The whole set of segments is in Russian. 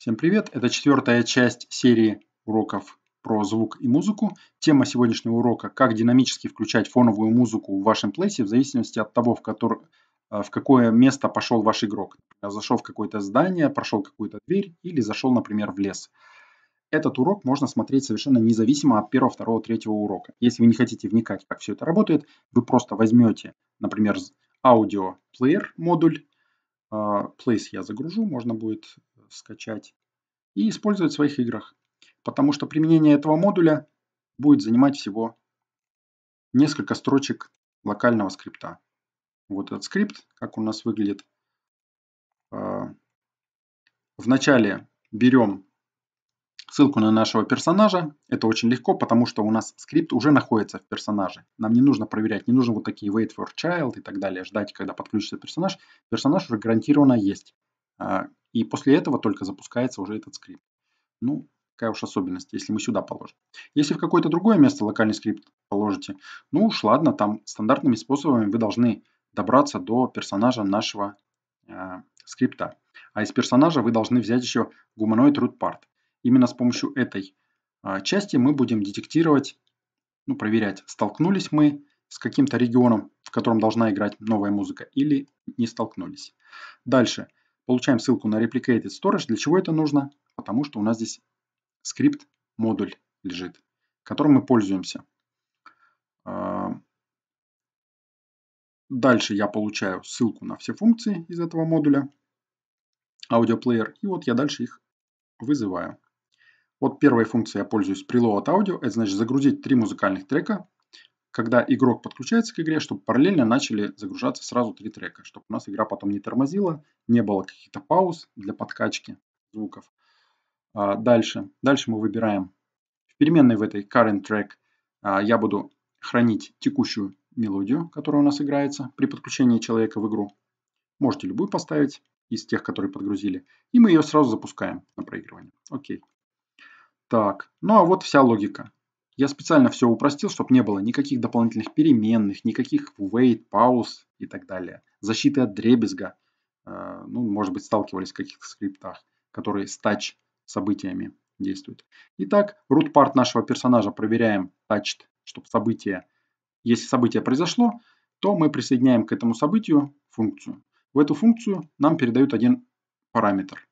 Всем привет! Это четвертая часть серии уроков про звук и музыку. Тема сегодняшнего урока – как динамически включать фоновую музыку в вашем плейсе в зависимости от того, в, который, э, в какое место пошел ваш игрок. Зашел в какое-то здание, прошел какую-то дверь или зашел, например, в лес. Этот урок можно смотреть совершенно независимо от первого, второго, третьего урока. Если вы не хотите вникать, как все это работает, вы просто возьмете, например, аудио-плеер модуль, Place э, я загружу, можно будет скачать и использовать в своих играх, потому что применение этого модуля будет занимать всего несколько строчек локального скрипта. Вот этот скрипт, как он у нас выглядит. А, вначале берем ссылку на нашего персонажа. Это очень легко, потому что у нас скрипт уже находится в персонаже. Нам не нужно проверять, не нужно вот такие wait for child и так далее, ждать, когда подключится персонаж. Персонаж уже гарантированно есть. А, и после этого только запускается уже этот скрипт. Ну, какая уж особенность, если мы сюда положим. Если в какое-то другое место локальный скрипт положите, ну уж ладно, там стандартными способами вы должны добраться до персонажа нашего э, скрипта. А из персонажа вы должны взять еще гуманоид root part. Именно с помощью этой э, части мы будем детектировать, ну проверять, столкнулись мы с каким-то регионом, в котором должна играть новая музыка, или не столкнулись. Дальше. Получаем ссылку на Replicated Storage. Для чего это нужно? Потому что у нас здесь скрипт модуль лежит, которым мы пользуемся. А, дальше я получаю ссылку на все функции из этого модуля, аудиоплеер, и вот я дальше их вызываю. Вот первая функция я пользуюсь preload audio, это значит загрузить три музыкальных трека когда игрок подключается к игре, чтобы параллельно начали загружаться сразу три трека, чтобы у нас игра потом не тормозила, не было каких-то пауз для подкачки звуков. А дальше. Дальше мы выбираем в переменной в этой current track а, я буду хранить текущую мелодию, которая у нас играется при подключении человека в игру. Можете любую поставить из тех, которые подгрузили. И мы ее сразу запускаем на проигрывание. Окей. Так, ну а вот вся логика. Я специально все упростил, чтобы не было никаких дополнительных переменных, никаких wait, pause и так далее. Защиты от дребезга. Э, ну, может быть, сталкивались в каких-то скриптах, которые с touch событиями действуют. Итак, root part нашего персонажа проверяем touched, чтобы событие, если событие произошло, то мы присоединяем к этому событию функцию. В эту функцию нам передают один параметр.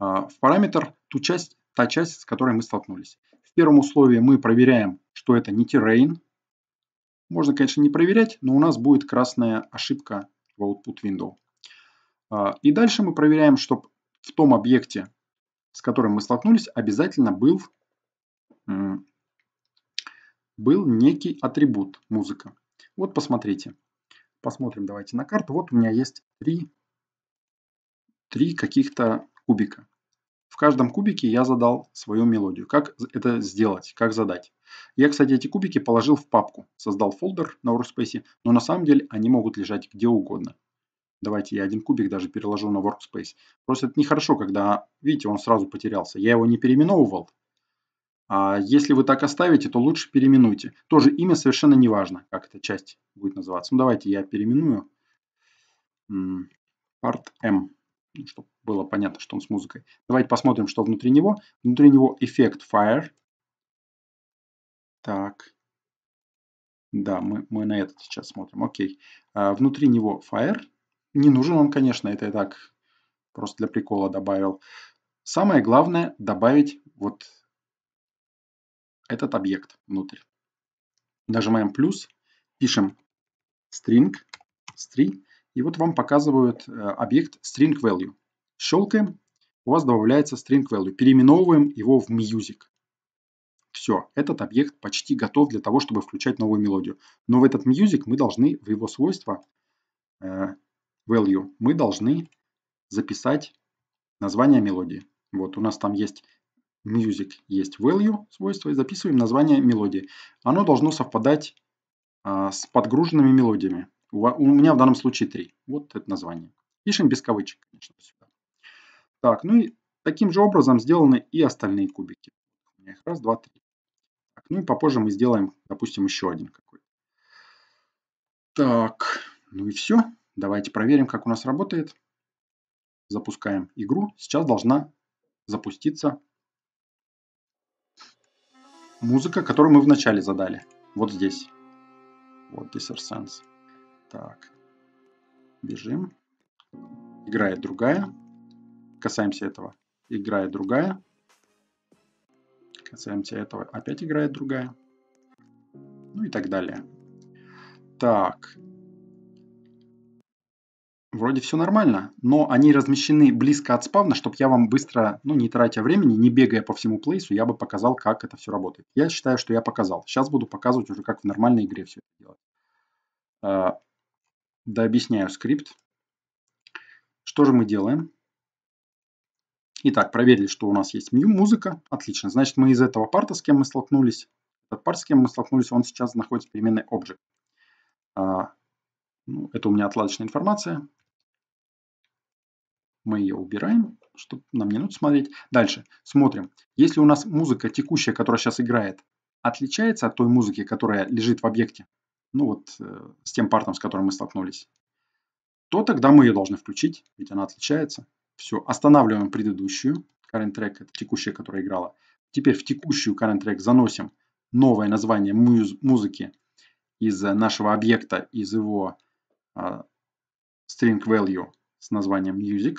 Э, в параметр ту часть, та часть, с которой мы столкнулись. В первом условии мы проверяем, что это не terrain. Можно, конечно, не проверять, но у нас будет красная ошибка в output window. А, и дальше мы проверяем, чтобы в том объекте, с которым мы столкнулись, обязательно был, был некий атрибут музыка. Вот посмотрите. Посмотрим давайте на карту. Вот у меня есть три, три каких-то кубика. В каждом кубике я задал свою мелодию. Как это сделать, как задать. Я, кстати, эти кубики положил в папку. Создал фолдер на Workspace, но на самом деле они могут лежать где угодно. Давайте я один кубик даже переложу на Workspace. Просто это нехорошо, когда, видите, он сразу потерялся. Я его не переименовывал. А если вы так оставите, то лучше переименуйте. Тоже имя совершенно не важно, как эта часть будет называться. Ну, давайте я переименую. Part M. Ну, чтобы было понятно, что он с музыкой. Давайте посмотрим, что внутри него. Внутри него эффект Fire. Так. Да, мы, мы на этот сейчас смотрим. Окей. А, внутри него Fire. Не нужен он, конечно, это я так просто для прикола добавил. Самое главное добавить вот этот объект внутрь. Нажимаем плюс, пишем string, string и вот вам показывают э, объект string value. Щелкаем, у вас добавляется string value. Переименовываем его в music. Все, этот объект почти готов для того, чтобы включать новую мелодию. Но в этот music мы должны, в его свойства э, value, мы должны записать название мелодии. Вот у нас там есть music, есть value свойство, и записываем название мелодии. Оно должно совпадать а, с подгруженными мелодиями. У меня в данном случае три. Вот это название. Пишем без кавычек, конечно, сюда. Так, ну и таким же образом сделаны и остальные кубики. У меня их раз, два, три. Так, ну и попозже мы сделаем, допустим, еще один какой-то. Так, ну и все. Давайте проверим, как у нас работает. Запускаем игру. Сейчас должна запуститься музыка, которую мы вначале задали. Вот здесь. Вот Disser Sense. Так. Бежим. Играет другая. Касаемся этого. Играет другая. Касаемся этого. Опять играет другая. Ну и так далее. Так. Вроде все нормально, но они размещены близко от спавна, чтобы я вам быстро, ну не тратя времени, не бегая по всему плейсу, я бы показал, как это все работает. Я считаю, что я показал. Сейчас буду показывать уже, как в нормальной игре все это делать. А, да объясняю скрипт. Что же мы делаем? Итак, проверили, что у нас есть музыка. Отлично. Значит, мы из этого парта, с кем мы столкнулись, этот парт, с кем мы столкнулись, он сейчас находится в переменной object. А, ну, это у меня отладочная информация. Мы ее убираем, чтобы нам не нужно смотреть. Дальше смотрим. Если у нас музыка текущая, которая сейчас играет, отличается от той музыки, которая лежит в объекте, ну вот э, с тем партом, с которым мы столкнулись, то тогда мы ее должны включить, ведь она отличается. Все, останавливаем предыдущую current track, это текущая, которая играла. Теперь в текущую current track заносим новое название муз музыки из нашего объекта, из его э, string value с названием music.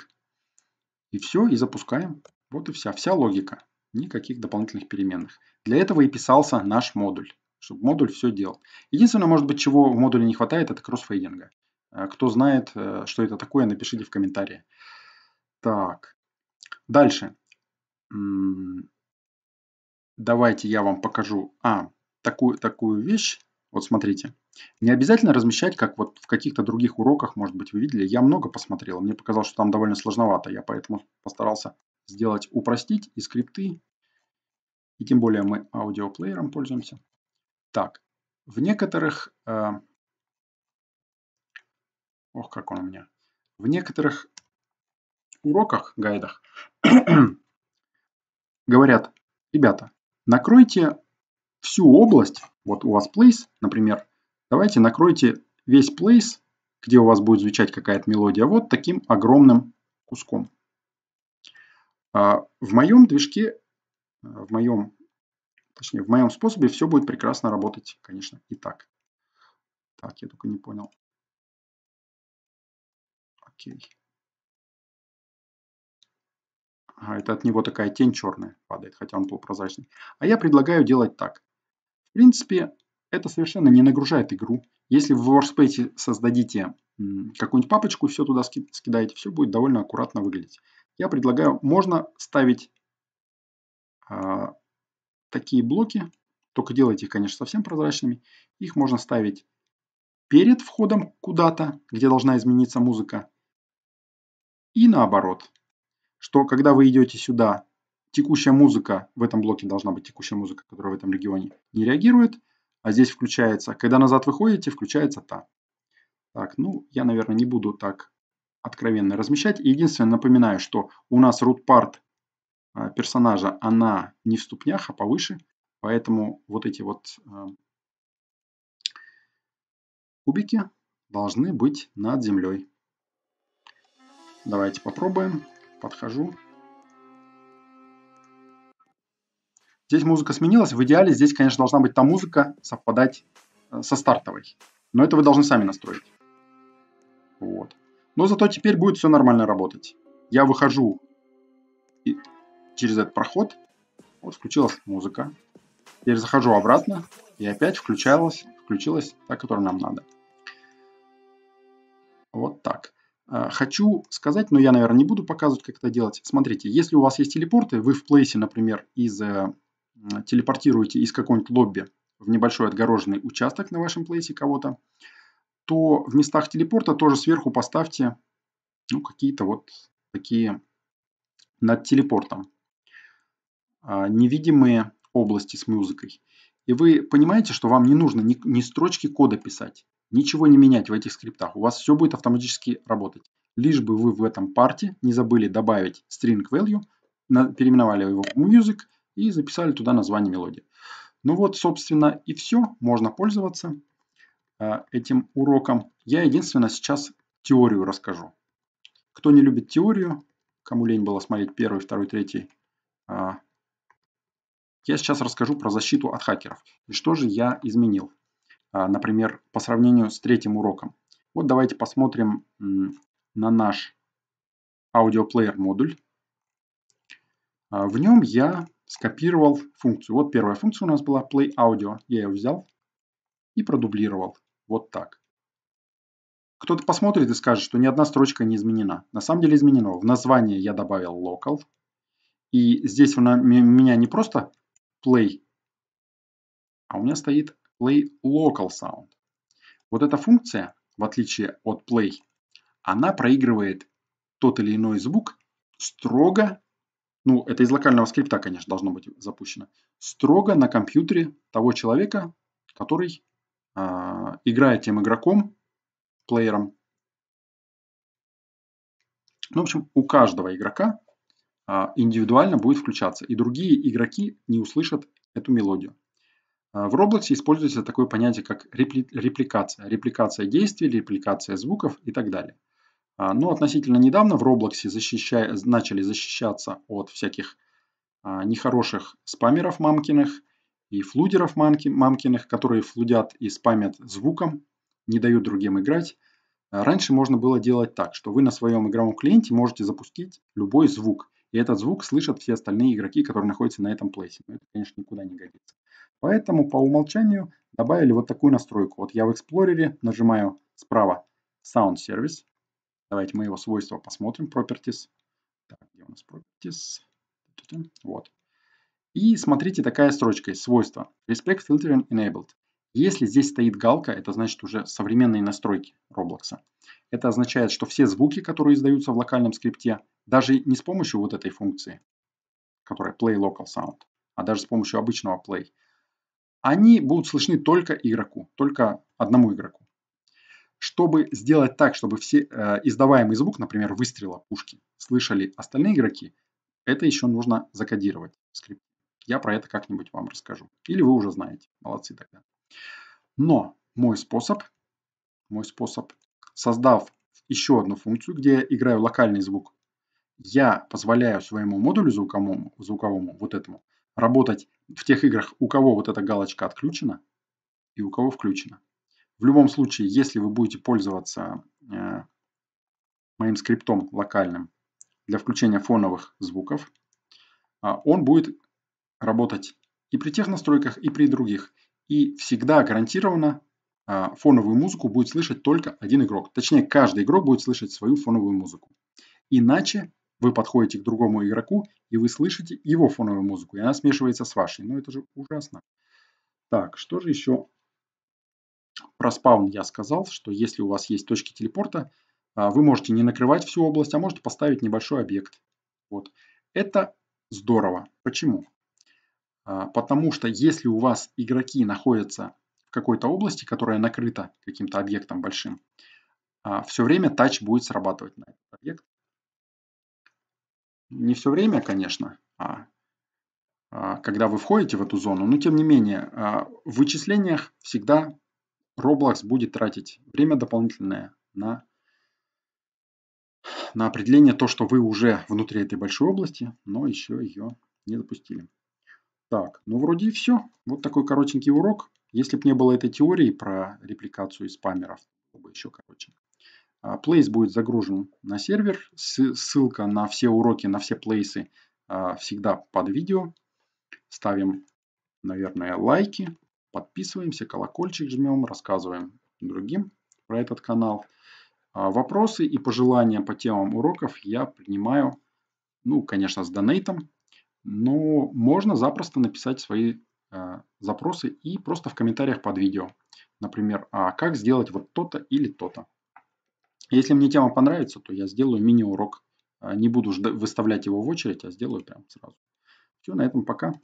И все, и запускаем. Вот и вся, вся логика. Никаких дополнительных переменных. Для этого и писался наш модуль чтобы модуль все делал. Единственное, может быть, чего в модуле не хватает, это кроссфейдинга. Э, кто знает, э, что это такое, напишите в комментарии. Так, дальше. Давайте я вам покажу а, такую, такую вещь. Вот смотрите. Не обязательно размещать, как вот в каких-то других уроках, может быть, вы видели. Я много посмотрел, мне показалось, что там довольно сложновато. Я поэтому постарался сделать упростить и скрипты. И тем более мы аудиоплеером пользуемся. Так, в некоторых... Э, ох, как он у меня. В некоторых уроках, гайдах, говорят, ребята, накройте всю область, вот у вас place, например, давайте накройте весь place, где у вас будет звучать какая-то мелодия, вот таким огромным куском. А в моем движке, э, в моем Точнее, в моем способе все будет прекрасно работать, конечно, и так. Так, я только не понял. Окей. Ага, это от него такая тень черная падает, хотя он полупрозрачный. А я предлагаю делать так. В принципе, это совершенно не нагружает игру. Если в Workspace создадите какую-нибудь папочку, все туда скидаете, все будет довольно аккуратно выглядеть. Я предлагаю, можно ставить а, такие блоки, только делайте их, конечно, совсем прозрачными. Их можно ставить перед входом куда-то, где должна измениться музыка, и наоборот, что когда вы идете сюда, текущая музыка, в этом блоке должна быть текущая музыка, которая в этом регионе не реагирует, а здесь включается, когда назад выходите, включается та. Так, ну, я, наверное, не буду так откровенно размещать. Единственное, напоминаю, что у нас root part Э, персонажа, она не в ступнях, а повыше. Поэтому вот эти вот э, кубики должны быть над землей. Давайте попробуем. Подхожу. Здесь музыка сменилась. В идеале здесь, конечно, должна быть та музыка совпадать э, со стартовой. Но это вы должны сами настроить. Вот. Но зато теперь будет все нормально работать. Я выхожу через этот проход. Вот включилась музыка. Теперь захожу обратно и опять включалась, включилась та, которая нам надо. Вот так. А, хочу сказать, но я, наверное, не буду показывать, как это делать. Смотрите, если у вас есть телепорты, вы в плейсе, например, из, э, телепортируете из какого-нибудь лобби в небольшой отгороженный участок на вашем плейсе кого-то, то в местах телепорта тоже сверху поставьте ну, какие-то вот такие над телепортом. А, невидимые области с музыкой. И вы понимаете, что вам не нужно ни, ни строчки кода писать, ничего не менять в этих скриптах. У вас все будет автоматически работать. Лишь бы вы в этом парте не забыли добавить string value, переименовали его в music и записали туда название мелодии. Ну вот, собственно, и все. Можно пользоваться а, этим уроком. Я единственное сейчас теорию расскажу. Кто не любит теорию, кому лень было смотреть первый, второй, третий а, я сейчас расскажу про защиту от хакеров и что же я изменил, а, например, по сравнению с третьим уроком. Вот давайте посмотрим на наш аудиоплеер модуль. А, в нем я скопировал функцию. Вот первая функция у нас была play audio. Я ее взял и продублировал. Вот так. Кто-то посмотрит и скажет, что ни одна строчка не изменена. На самом деле изменено. В название я добавил local. И здесь у меня не просто play. А у меня стоит play local sound. Вот эта функция, в отличие от play, она проигрывает тот или иной звук строго, ну это из локального скрипта, конечно, должно быть запущено, строго на компьютере того человека, который э, играет тем игроком, плеером. Ну, в общем, у каждого игрока а, индивидуально будет включаться, и другие игроки не услышат эту мелодию. А, в Roblox используется такое понятие, как репли репликация. Репликация действий, репликация звуков и так далее. А, но относительно недавно в Roblox защищая, начали защищаться от всяких нехороших спамеров мамкиных и флудеров мамки, мамкиных, которые флудят и спамят звуком, не дают другим играть. Раньше можно было делать так, что вы на своем игровом клиенте можете запустить любой звук. И этот звук слышат все остальные игроки, которые находятся на этом плейсе. Но это, конечно, никуда не годится. Поэтому по умолчанию добавили вот такую настройку. Вот я в Explorer нажимаю справа Sound Service. Давайте мы его свойства посмотрим. Properties. Так, где у нас Properties? Вот. И смотрите, такая строчка из свойства. Respect Filtering Enabled. Если здесь стоит галка, это значит уже современные настройки Roblox. Это означает, что все звуки, которые издаются в локальном скрипте, даже не с помощью вот этой функции, которая play local sound, а даже с помощью обычного play, они будут слышны только игроку, только одному игроку. Чтобы сделать так, чтобы все э, издаваемый звук, например, выстрела пушки, слышали остальные игроки, это еще нужно закодировать в скрипте. Я про это как-нибудь вам расскажу. Или вы уже знаете. Молодцы тогда. Но мой способ, мой способ, создав еще одну функцию, где я играю локальный звук я позволяю своему модулю звуковому, звуковому вот этому, работать в тех играх, у кого вот эта галочка отключена и у кого включена. В любом случае, если вы будете пользоваться э, моим скриптом локальным для включения фоновых звуков, э, он будет работать и при тех настройках, и при других. И всегда гарантированно э, фоновую музыку будет слышать только один игрок. Точнее, каждый игрок будет слышать свою фоновую музыку. Иначе вы подходите к другому игроку, и вы слышите его фоновую музыку, и она смешивается с вашей. Ну, это же ужасно. Так, что же еще? Про спаун я сказал, что если у вас есть точки телепорта, а, вы можете не накрывать всю область, а можете поставить небольшой объект. Вот. Это здорово. Почему? А, потому что если у вас игроки находятся в какой-то области, которая накрыта каким-то объектом большим, а, все время тач будет срабатывать на этот объект не все время, конечно, а, а когда вы входите в эту зону, но тем не менее, а, в вычислениях всегда Roblox будет тратить время дополнительное на, на определение то, что вы уже внутри этой большой области, но еще ее не допустили. Так, ну вроде и все. Вот такой коротенький урок. Если бы не было этой теории про репликацию спамеров, было бы еще короче. А, Place будет загружен на сервер. Ссылка на все уроки, на все плейсы а, всегда под видео. Ставим, наверное, лайки, подписываемся, колокольчик жмем, рассказываем другим про этот канал. А, вопросы и пожелания по темам уроков я принимаю, ну, конечно, с донейтом, но можно запросто написать свои запросы и просто в комментариях под видео. Например, а как сделать вот то-то или то-то. Если мне тема понравится, то я сделаю мини-урок. А, не буду выставлять его в очередь, а сделаю прямо сразу. Все, на этом пока.